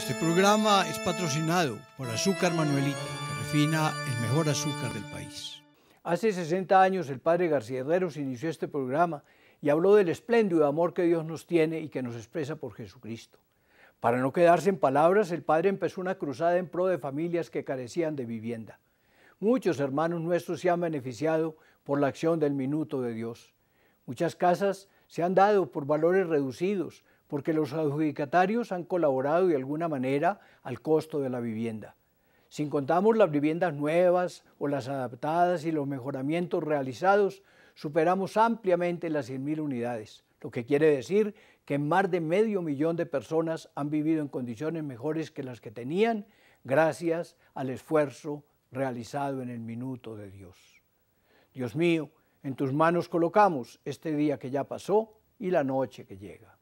Este programa es patrocinado por Azúcar Manuelita, que refina el mejor azúcar del país. Hace 60 años el padre García Herreros inició este programa y habló del espléndido amor que Dios nos tiene y que nos expresa por Jesucristo. Para no quedarse en palabras, el padre empezó una cruzada en pro de familias que carecían de vivienda. Muchos hermanos nuestros se han beneficiado por la acción del minuto de Dios. Muchas casas se han dado por valores reducidos, porque los adjudicatarios han colaborado de alguna manera al costo de la vivienda. Sin contamos las viviendas nuevas o las adaptadas y los mejoramientos realizados, superamos ampliamente las 100.000 unidades, lo que quiere decir que más de medio millón de personas han vivido en condiciones mejores que las que tenían gracias al esfuerzo realizado en el minuto de Dios. Dios mío, en tus manos colocamos este día que ya pasó y la noche que llega.